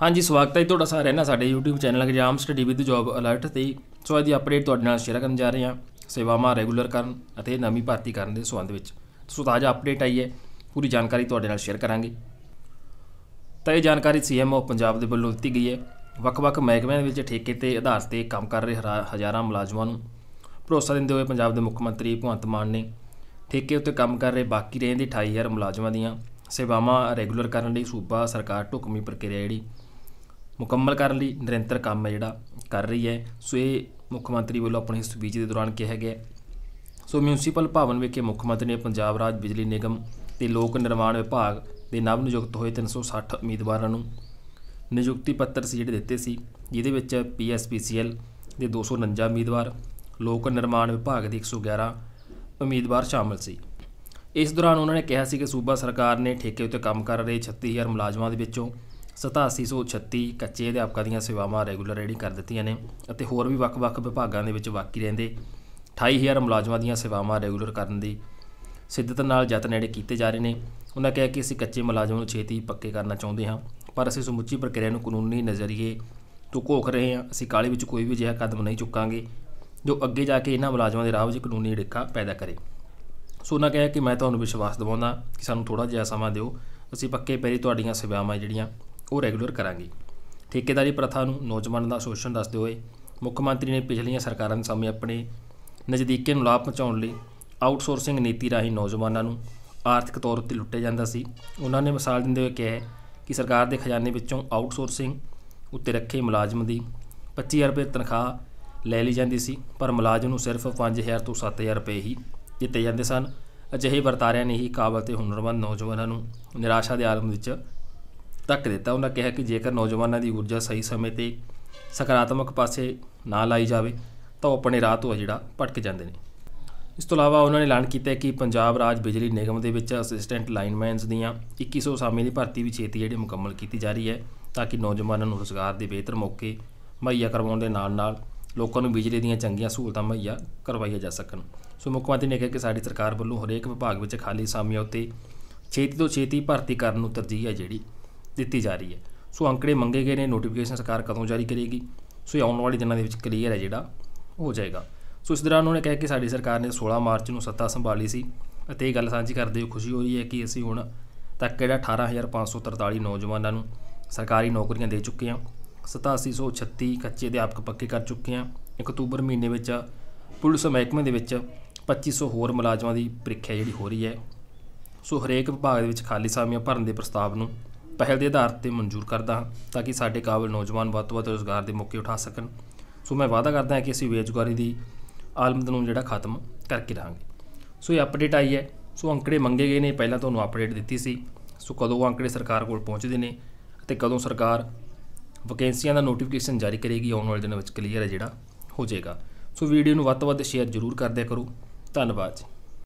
ਹਾਂਜੀ ਸਵਾਗਤ ਹੈ ਤੁਹਾਡਾ ਸਾਰਿਆਂ ਦਾ ਸਾਡੇ YouTube channel exam study with job alert ਤੇ ਸੋ ਅੱਜ ਦੀ ਅਪਡੇਟ ਤੁਹਾਡੇ ਨਾਲ ਸ਼ੇਅਰ ਕਰਨ ਜਾ ਰਹੇ ਹਾਂ ਸੇਵਾਵਾਂ ਰੈਗੂਲਰ ਕਰਨ ਅਤੇ ਨਵੀਂ ਭਰਤੀ ਕਰਨ ਦੇ ਸੰਬੰਧ ਵਿੱਚ ਸੋ ਤਾਜ਼ਾ ਅਪਡੇਟ ਆਈ ਹੈ ਪੂਰੀ ਜਾਣਕਾਰੀ ਤੁਹਾਡੇ ਨਾਲ ਸ਼ੇਅਰ ਕਰਾਂਗੇ ਤਾਂ ਇਹ ਜਾਣਕਾਰੀ ਸੀਐਮਓ ਪੰਜਾਬ ਦੇ ਵੱਲੋਂ ਦਿੱਤੀ ਗਈ ਹੈ ਵੱਖ-ਵੱਖ ਮਹਿਕਮਿਆਂ ਵਿੱਚ ਠੇਕੇ ਤੇ ਆਧਾਰ ਤੇ ਕੰਮ ਕਰ ਰਹੇ ਹਜ਼ਾਰਾਂ ਮੁਲਾਜ਼ਮਾਂ ਨੂੰ ਭਰੋਸਾ ਦਿੰਦੇ ਹੋਏ ਪੰਜਾਬ ਦੇ ਮੁੱਖ ਮੰਤਰੀ ਭਗਵੰਤ ਮਾਨ ਨੇ ਠੇਕੇ ਉੱਤੇ ਕੰਮ ਕਰ ਰਹੇ ਬਾਕੀ ਰਹਿੰਦੇ 28000 ਮੁਲਾਜ਼ਮਾਂ ਦੀਆਂ ਸੇਵਾਵਾਂ ਰੈਗੂਲਰ ਕਰਨ ਲਈ ਸੂਬਾ ਸਰਕਾਰ ਢੁਕਮੀ ਪ੍ਰਕਿਰਿਆ ਜਿਹੜੀ ਮੁਕੰਮਲ ਕਰਨ ਲਈ ਨਿਰੰਤਰ ਕੰਮ ਹੈ ਜਿਹੜਾ ਕਰ ਰਹੀ ਹੈ ਸੋ ਇਹ ਮੁੱਖ ਮੰਤਰੀ ਵੱਲੋਂ ਆਪਣੀ ਸਪੀਚ ਦੇ ਦੌਰਾਨ ਕਿਹਾ ਗਿਆ ਸੋ ਮਿਊਨਿਸਪਲ ਭਵਨ ਵਿਖੇ ਮੁੱਖ ਮੰਤਰੀ ਨੇ ਪੰਜਾਬ ਰਾਜ ਬਿਜਲੀ ਨਿਗਮ ਤੇ ਲੋਕ ਨਿਰਮਾਣ ਵਿਭਾਗ ਦੇ ਨਵ ਨਿਯੁਕਤ ਹੋਏ 360 ਉਮੀਦਵਾਰਾਂ ਨੂੰ ਨਿਯੁਕਤੀ ਪੱਤਰ ਸੀ ਜਿਹੜੇ ਦਿੱਤੇ ਸੀ ਜਿਹਦੇ ਵਿੱਚ ਪੀਐਸਪੀਸੀਐਲ ਦੇ 249 ਉਮੀਦਵਾਰ ਲੋਕ ਨਿਰਮਾਣ ਵਿਭਾਗ ਦੇ 111 ਉਮੀਦਵਾਰ ਸ਼ਾਮਲ ਸੀ ਇਸ ਦੌਰਾਨ ਉਹਨਾਂ ਨੇ ਕਿਹਾ ਸੀ ਕਿ ਸੂਬਾ ਸਰਕਾਰ ਨੇ ਠੇਕੇ ਉੱਤੇ ਕੰਮ ਕਰ ਰਹੇ 36000 ਮੁਲਾਜ਼ਮਾਂ ਦੇ ਵਿੱਚੋਂ 8736 ਕੱਚੇ ਅਧਿਆਪਕਾਂ ਦੀਆਂ ਸੇਵਾਵਾਂ ਰੈਗੂਲਰ ਰੈਡੀ ਕਰ ਦਿੱਤੀਆਂ ਨੇ ਅਤੇ ਹੋਰ ਵੀ ਵੱਖ-ਵੱਖ ਵਿਭਾਗਾਂ ਦੇ ਵਿੱਚ ਬਾਕੀ ਰਹਿੰਦੇ 28000 ਮੁਲਾਜ਼ਮਾਂ ਦੀਆਂ ਸੇਵਾਵਾਂ ਰੈਗੂਲਰ ਕਰਨ ਦੀ ਸਿੱਧਤ ਨਾਲ ਯਤਨ ਜਿਹੜੇ ਕੀਤੇ ਜਾ ਰਹੇ ਨੇ ਉਹਨਾਂ ਕਿਹਾ ਕਿ ਅਸੀਂ ਕੱਚੇ ਮੁਲਾਜ਼ਮਾਂ ਨੂੰ ਛੇਤੀ ਪੱਕੇ ਕਰਨਾ ਚਾਹੁੰਦੇ ਹਾਂ ਪਰ ਅਸੀਂ ਸਮੁੱਚੀ ਪ੍ਰਕਿਰਿਆ ਨੂੰ ਕਾਨੂੰਨੀ ਨਜ਼ਰੀਏ ਤੋਂ ਘੋਖ ਰਹੇ ਹਾਂ ਅਸੀਂ ਕਾਲੇ ਵਿੱਚ ਕੋਈ ਵੀ ਅਜਿਹਾ ਕਦਮ ਨਹੀਂ ਚੁੱਕਾਂਗੇ ਜੋ ਅੱਗੇ ਜਾ ਕੇ ਇਹਨਾਂ ਮੁਲਾਜ਼ਮਾਂ ਦੇ ਰਾਹ ਵਿੱਚ ਕਾਨੂੰਨੀ ਡਿੱਕਾ ਪੈਦਾ ਕਰੇ ਸੋ ਉਹਨਾਂ ਕਿਹਾ ਕਿ ਮੈਂ ਤੁਹਾਨੂੰ ਵਿਸ਼ਵਾਸ ਦਿਵਾਉਂਦਾ ਕਿ ਸਾਨੂੰ ਥੋੜਾ ਜਿਹਾ ਸਮਾਂ ਦਿਓ ਅਸੀਂ ਪੱਕੇ ਪੈਰੀ ਤੁਹਾਡੀਆਂ ਸੇਵਾਵਾਂ ਜਿਹੜੀਆਂ ਉਹ ਰੈਗੂਲਰ ਕਰਾਂਗੇ ਠੇਕੇਦਾਰੀ ਪ੍ਰਥਾ ਨੂੰ ਨੌਜਵਾਨਾਂ ਦਾ ਸ਼ੋਸ਼ਣ ਦੱਸਦੇ ਹੋਏ ਮੁੱਖ ਮੰਤਰੀ ਨੇ ਪਿਛਲੀਆਂ ਸਰਕਾਰਾਂ ਦੇ ਸਮੇਂ ਆਪਣੇ ਨਜ਼ਦੀਕੀ ਨੂੰ ਲਾਭ ਪਹੁੰਚਾਉਣ ਲਈ ਆਊਟਸੋਰਸਿੰਗ ਨੀਤੀ ਰਾਹੀਂ ਨੌਜਵਾਨਾਂ ਨੂੰ ਆਰਥਿਕ ਤੌਰ ਉੱਤੇ ਲੁੱਟਿਆ ਜਾਂਦਾ ਸੀ ਉਹਨਾਂ ਨੇ ਮਿਸਾਲ ਦਿੰਦੇ ਹੋਏ ਕਿਹਾ ਕਿ ਸਰਕਾਰ ਦੇ ਖਜ਼ਾਨੇ ਵਿੱਚੋਂ ਆਊਟਸੋਰਸਿੰਗ ਉੱਤੇ ਰੱਖੇ ਮੁਲਾਜ਼ਮ ਦੀ 25000 ਰੁਪਏ ਤਨਖਾਹ ਲੈ ਲਈ ਜਾਂਦੀ ਸੀ ਪਰ ਮੁਲਾਜ਼ਮ ਨੂੰ ਸਿਰਫ 5000 ਤੋਂ 7000 ਰੁਪਏ ਹੀ ਦਿੱਤੇ ਜਾਂਦੇ ਸਨ ਅਜਿਹੇ ਵਰਤਾਰਿਆਂ ਨੇ ਹੀ ਕਾਬਲ ਤੇ ਹੁਨਰਮੰਦ ਨੌਜਵਾਨਾਂ ਨੂੰ ਨਿਰਾਸ਼ਾ ਦੇ ਆਲਮ ਵਿੱਚ ਧੱਕ ਦਿੱਤਾ ਉਹਨਾਂ ਕਿਹਾ ਕਿ ਜੇਕਰ ਨੌਜਵਾਨਾਂ ਦੀ ਊਰਜਾ ਸਹੀ ਸਮੇਂ ਤੇ ਸਕਾਰਾਤਮਕ ਪਾਸੇ ਨਾ ਲਾਈ ਜਾਵੇ ਤਾਂ ਉਹ ਆਪਣੇ ਰਾਹ ਤੋਂ ਜਿਹੜਾ ਭਟਕ ਜਾਂਦੇ ਨੇ ਇਸ ਤੋਂ ਇਲਾਵਾ ਉਹਨਾਂ ਨੇ ਐਲਾਨ ਕੀਤਾ ਕਿ ਪੰਜਾਬ ਰਾਜ ਬਿਜਲੀ ਨਿਗਮ ਦੇ ਵਿੱਚ ਅਸਿਸਟੈਂਟ ਲਾਈਨਮੈਨਸ ਦੀਆਂ 2100 ਸਾਮੀ ਦੀ ਭਰਤੀ ਵੀ ਛੇਤੀ ਜਿਹੜੀ ਮੁਕੰਮਲ ਕੀਤੀ ਜਾ ਰਹੀ ਹੈ ਤਾਂ ਕਿ ਨੌਜਵਾਨਾਂ ਨੂੰ ਰੋਜ਼ਗਾਰ ਦੇ ਬਿਹਤਰ ਮੌਕੇ ਮਹੱਈਆ ਕਰਵਾਉਣ ਦੇ ਨਾਲ ਨਾਲ ਲੋਕਾਂ ਨੂੰ ਬਿਜਲੀ ਦੀਆਂ ਚੰਗੀਆਂ ਸਹੂਲਤਾਂ ਮਹੱਈਆ ਕਰਵਾਈਆਂ ਜਾ ਸਕਣ ਸੋ ਮੁੱਖ ਮੰਤਰੀ ਨੇ ਕਿਹਾ ਕਿ ਸਾਡੀ ਸਰਕਾਰ ਵੱਲੋਂ ਹਰੇਕ ਵਿਭਾਗ ਵਿੱਚ ਖਾਲੀ ਸਾਮੀਆਂ ਉੱਤੇ ਛੇਤੀ ਤੋਂ ਛੇਤੀ ਭਰਤੀ ਕਰਨ ਨੂੰ ਤਰਜੀਹ ਹੈ ਜਿਹੜੀ ਦਿੱਤੀ ਜਾ ਰਹੀ ਹੈ ਸੋ ਅੰਕੜੇ ਮੰਗੇ ਗਏ ਨੇ ਨੋਟੀਫਿਕੇਸ਼ਨ ਸਰਕਾਰ ਕਦੋਂ ਜਾਰੀ ਕਰੇਗੀ ਸੋ ਇਹ ਆਉਣ ਵਾਲੇ ਦਿਨਾਂ ਦੇ ਵਿੱਚ ਕਲੀਅਰ ਹੈ ਜਿਹੜਾ ਹੋ ਜਾਏਗਾ ਸੋ ਇਸ ਦੌਰਾਨ ਉਹਨੇ ਕਿਹਾ ਕਿ ਸਾਡੀ ਸਰਕਾਰ ਨੇ 16 ਮਾਰਚ ਨੂੰ ਸੱਤਾ ਸੰਭਾਲੀ ਸੀ ਅਤੇ ਇਹ ਗੱਲ ਸਾਂਝੀ ਕਰਦੇ ਹੋਏ ਖੁਸ਼ੀ ਹੋ ਰਹੀ ਹੈ ਕਿ ਅਸੀਂ ਹੁਣ ਤੱਕ ਜਿਹੜਾ 18543 ਨੌਜਵਾਨਾਂ ਨੂੰ ਸਰਕਾਰੀ ਨੌਕਰੀਆਂ ਦੇ ਚੁੱਕੇ ਹਾਂ 8736 ਕੱਚੇ ਅਧਿਆਪਕ ਪੱਕੇ ਕਰ ਚੁੱਕੇ ਹਾਂ 1 ਅਕਤੂਬਰ ਮਹੀਨੇ ਵਿੱਚ ਪੁਲਿਸ ਮਹਿਕਮੇ ਦੇ ਵਿੱਚ 2500 ਹੋਰ ਮੁਲਾਜ਼ਮਾਂ ਦੀ ਪ੍ਰੀਖਿਆ ਜਿਹੜੀ ਹੋ ਰਹੀ ਹੈ ਸੋ ਹਰੇਕ ਵਿਭਾਗ ਦੇ ਵਿੱਚ ਖਾਲੀ ਸਾਮੀਆਂ ਭਰਨ ਦੇ ਪ੍ਰਸਤਾਵ ਨੂੰ ਪਹਿਲ ਦੇ ਆਧਾਰ ਤੇ ਮਨਜ਼ੂਰ ਕਰਦਾ ਹਾਂ ਤਾਂ ਕਿ ਸਾਡੇ ਕਾਬਲ ਨੌਜਵਾਨ ਵੱਧ ਤੋਂ ਵੱਧ ਰੋਜ਼ਗਾਰ ਦੇ ਮੌਕੇ ਉਠਾ ਸਕਣ ਸੋ ਮੈਂ ਵਾਅਦਾ ਕਰਦਾ ਹਾਂ ਕਿ ਅਸੀਂ ਬੇਰੋਜ਼ਗਾਰੀ ਦੀ ਆਲਮਦ ਨੂੰ ਜਿਹੜਾ ਖਤਮ ਕਰਕੇ ਰਹਾਂਗੇ ਸੋ ਇਹ ਅਪਡੇਟ ਆਈ ਹੈ ਸੋ ਅੰਕੜੇ ਮੰਗੇ ਗਏ ਨੇ ਪਹਿਲਾਂ ਤੁਹਾਨੂੰ ਅਪਡੇਟ ਦਿੱਤੀ ਸੀ ਸੋ ਕਦੋਂ ਅੰਕੜੇ ਸਰਕਾਰ ਕੋਲ ਪਹੁੰਚਦੇ ਨੇ ਅਤੇ ਕਦੋਂ ਸਰਕਾਰ ਵੈਕੈਂਸੀਆਂ ਦਾ ਨੋਟੀਫਿਕੇਸ਼ਨ ਜਾਰੀ ਕਰੇਗੀ ਆਉਣ ਵਾਲੇ ਦਿਨਾਂ ਵਿੱਚ ਕਲੀਅਰ ਹੈ ਜਿਹੜਾ ਹੋ ਜਾਏਗਾ ਸੋ ਵੀਡੀਓ ਨੂੰ ਵੱਧ ਤੋਂ ਵੱਧ ਸ਼ੇਅਰ ਜ਼ਰੂਰ ਕਰਦਿਆ ਕਰੋ ਧੰਨਵਾਦ ਜੀ